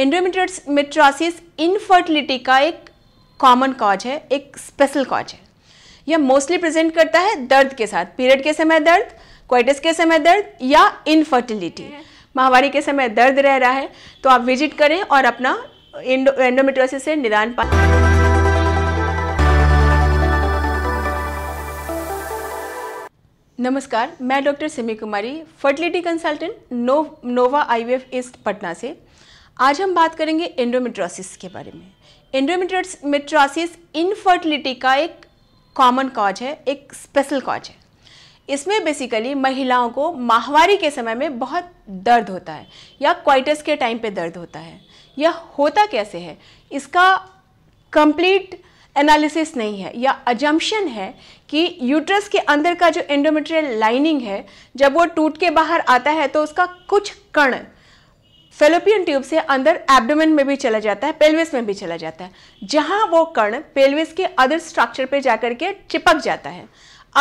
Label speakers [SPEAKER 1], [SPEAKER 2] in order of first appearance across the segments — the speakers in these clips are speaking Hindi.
[SPEAKER 1] एंड्रोमेट्रासिस इनफर्टिलिटी का एक कॉमन कॉज है एक स्पेशल कॉज है यह मोस्टली प्रेजेंट करता है दर्द के साथ पीरियड के समय दर्द क्वाइटस के समय दर्द या इनफर्टिलिटी माहवारी के समय दर्द रह रहा है तो आप विजिट करें और अपना एंडो एंडोमेट्रोसिस से निदान पाए नमस्कार मैं doctor Simi Kumari fertility consultant no, Nova IVF east Patna से आज हम बात करेंगे एंडोमेट्रोसिस के बारे में एंडोमेट्रोसिस इनफर्टिलिटी का एक कॉमन कॉज है एक स्पेशल कॉज है इसमें बेसिकली महिलाओं को माहवारी के समय में बहुत दर्द होता है या क्वाइटस के टाइम पे दर्द होता है यह होता कैसे है इसका कंप्लीट एनालिसिस नहीं है या अजम्पशन है कि यूट्रस के अंदर का जो एंडोमेट्रियल लाइनिंग है जब वो टूट के बाहर आता है तो उसका कुछ कण फेलोपियन ट्यूब से अंदर एब्डोमेन में भी चला जाता है पेल्विस में भी चला जाता है जहां वो कर्ण पेल्विस के अदर स्ट्रक्चर पे जाकर के चिपक जाता है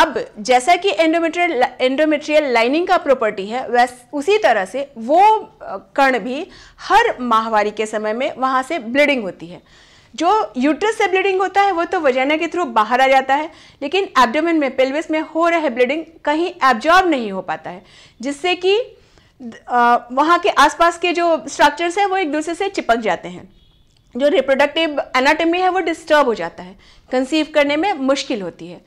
[SPEAKER 1] अब जैसा कि एंडोमेट्रियल एंडोमेट्रियल लाइनिंग का प्रॉपर्टी है वैस उसी तरह से वो कर्ण भी हर माहवारी के समय में वहाँ से ब्लीडिंग होती है जो यूट्रस से ब्लीडिंग होता है वो तो वजाना के थ्रू बाहर आ जाता है लेकिन एब्डोमेन में पेल्विस में हो रहे ब्लीडिंग कहीं एब्जॉर्ब नहीं हो पाता है जिससे कि वहाँ के आसपास के जो स्ट्रक्चर्स हैं वो एक दूसरे से चिपक जाते हैं जो रिप्रोडक्टिव एनाटमी है वो डिस्टर्ब हो जाता है कंसीव करने में मुश्किल होती है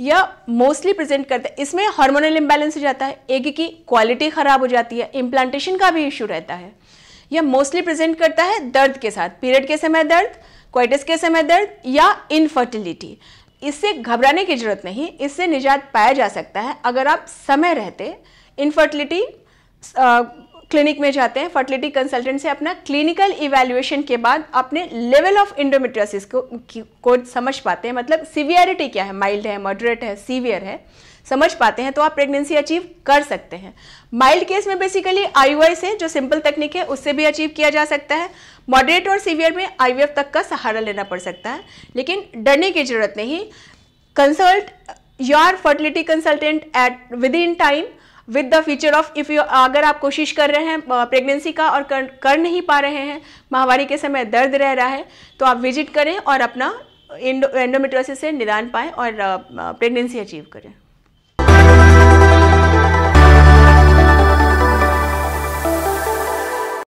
[SPEAKER 1] या मोस्टली प्रेजेंट करते हैं इसमें हार्मोनल इम्बैलेंस हो जाता है एग की क्वालिटी ख़राब हो जाती है इम्प्लांटेशन का भी इशू रहता है या मोस्टली प्रेजेंट करता है दर्द के साथ पीरियड के समय दर्द क्वाइटस के समय दर्द या इनफर्टिलिटी इससे घबराने की जरूरत नहीं इससे निजात पाया जा सकता है अगर आप समय रहते इनफर्टिलिटी क्लिनिक में जाते हैं फर्टिलिटी कंसल्टेंट से अपना क्लिनिकल इवेल्युएशन के बाद अपने लेवल ऑफ इंडोमेट्रियासिस को को समझ पाते हैं मतलब सीवियरिटी क्या है माइल्ड है मॉडरेट है सीवियर है समझ पाते हैं तो आप प्रेगनेंसी अचीव कर सकते हैं माइल्ड केस में बेसिकली आई से जो सिंपल तकनीक है उससे भी अचीव किया जा सकता है मॉडरेट और सीवियर में आई तक का सहारा लेना पड़ सकता है लेकिन डरने की जरूरत नहीं consult your fertility consultant at within time with the future of if you अगर आप कोशिश कर रहे हैं प्रेगनेंसी का और कर, कर नहीं पा रहे हैं महावारी के समय दर्द रह रहा है तो आप विजिट करें और अपना एंडोमेट्रोसिस से निदान पाएँ और प्रेगनेंसी अचीव करें